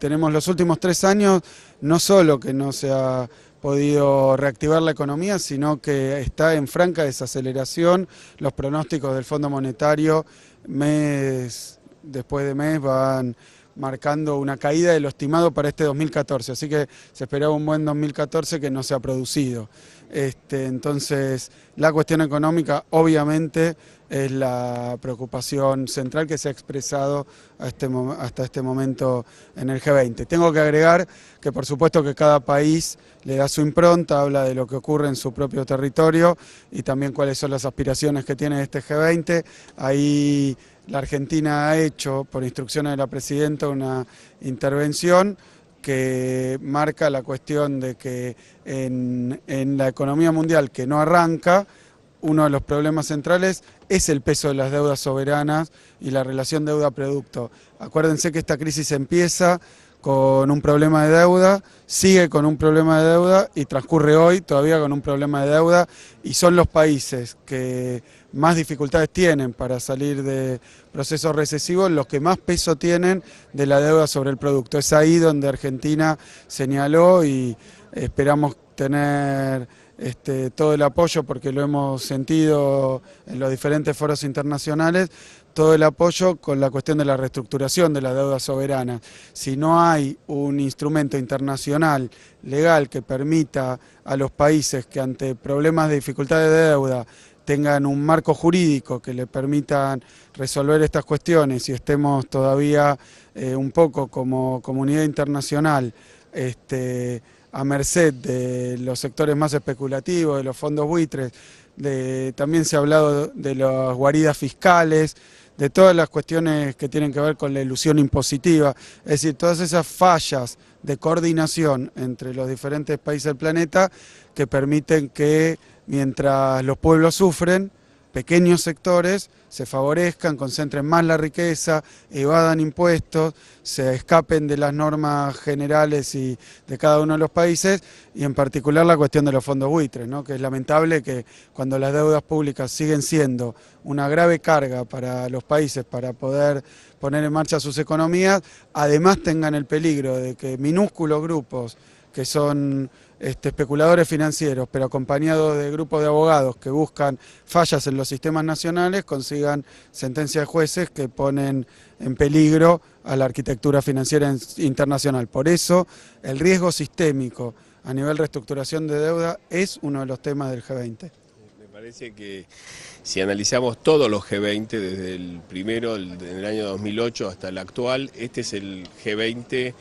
Tenemos los últimos tres años, no solo que no se ha podido reactivar la economía, sino que está en franca desaceleración. Los pronósticos del Fondo Monetario mes después de mes van marcando una caída de lo estimado para este 2014, así que se esperaba un buen 2014 que no se ha producido. Este, entonces, la cuestión económica obviamente es la preocupación central que se ha expresado este hasta este momento en el G20. Tengo que agregar que por supuesto que cada país le da su impronta, habla de lo que ocurre en su propio territorio y también cuáles son las aspiraciones que tiene este G20. Ahí la Argentina ha hecho, por instrucciones de la Presidenta, una intervención que marca la cuestión de que en, la economía mundial que no arranca, uno de los problemas centrales es el peso de las deudas soberanas y la relación deuda-producto. Acuérdense que esta crisis empieza con un problema de deuda, sigue con un problema de deuda y transcurre hoy todavía con un problema de deuda y son los países que más dificultades tienen para salir de procesos recesivos, los que más peso tienen de la deuda sobre el producto. Es ahí donde Argentina señaló y esperamos tener este, todo el apoyo, porque lo hemos sentido en los diferentes foros internacionales, todo el apoyo con la cuestión de la reestructuración de la deuda soberana. Si no hay un instrumento internacional legal que permita a los países que ante problemas de dificultades de deuda tengan un marco jurídico que le permitan resolver estas cuestiones y estemos todavía eh, un poco como comunidad internacional este, a merced de los sectores más especulativos, de los fondos buitres, también se ha hablado de las guaridas fiscales, de todas las cuestiones que tienen que ver con la ilusión impositiva, es decir, todas esas fallas de coordinación entre los diferentes países del planeta que permiten que mientras los pueblos sufren, pequeños sectores se favorezcan, concentren más la riqueza, evadan impuestos, se escapen de las normas generales y de cada uno de los países, y en particular la cuestión de los fondos buitres, ¿no? que es lamentable que cuando las deudas públicas siguen siendo una grave carga para los países para poder poner en marcha sus economías, además tengan el peligro de que minúsculos grupos que son este, especuladores financieros, pero acompañados de grupos de abogados que buscan fallas en los sistemas nacionales, consigan sentencias de jueces que ponen en peligro a la arquitectura financiera internacional. Por eso, el riesgo sistémico a nivel reestructuración de deuda es uno de los temas del G20 Me parece que si analizamos todos los G20, desde el primero en el año 2008 hasta el actual, este es el G20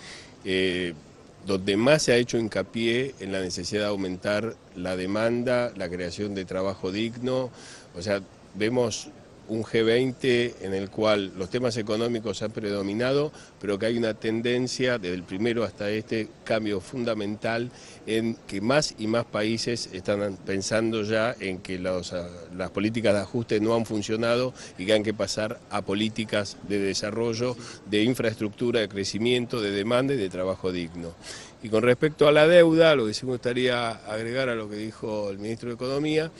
donde más se ha hecho hincapié en la necesidad de aumentar la demanda, la creación de trabajo digno, o sea, vemos un G20 en el cual los temas económicos han predominado, pero que hay una tendencia desde el primero hasta este cambio fundamental en que más y más países están pensando ya en que ah, las políticas de ajuste no han funcionado y que han que pasar a políticas de desarrollo, de infraestructura, de crecimiento, de demanda y de trabajo digno. Y con respecto a la deuda, lo que sí me gustaría agregar a lo que dijo el ministro de Economía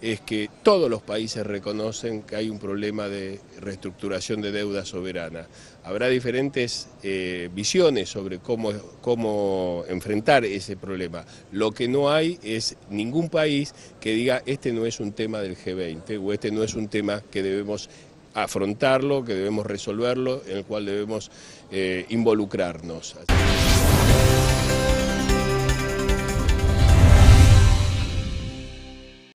es que todos los países reconocen que hay un problema de reestructuración de deuda soberana. Habrá diferentes eh, visiones sobre cómo, cómo enfrentar ese problema. Lo que no hay es ningún país que diga este no es un tema del G20 o este no es un tema que debemos afrontarlo, que debemos resolverlo, en el cual debemos eh, involucrarnos.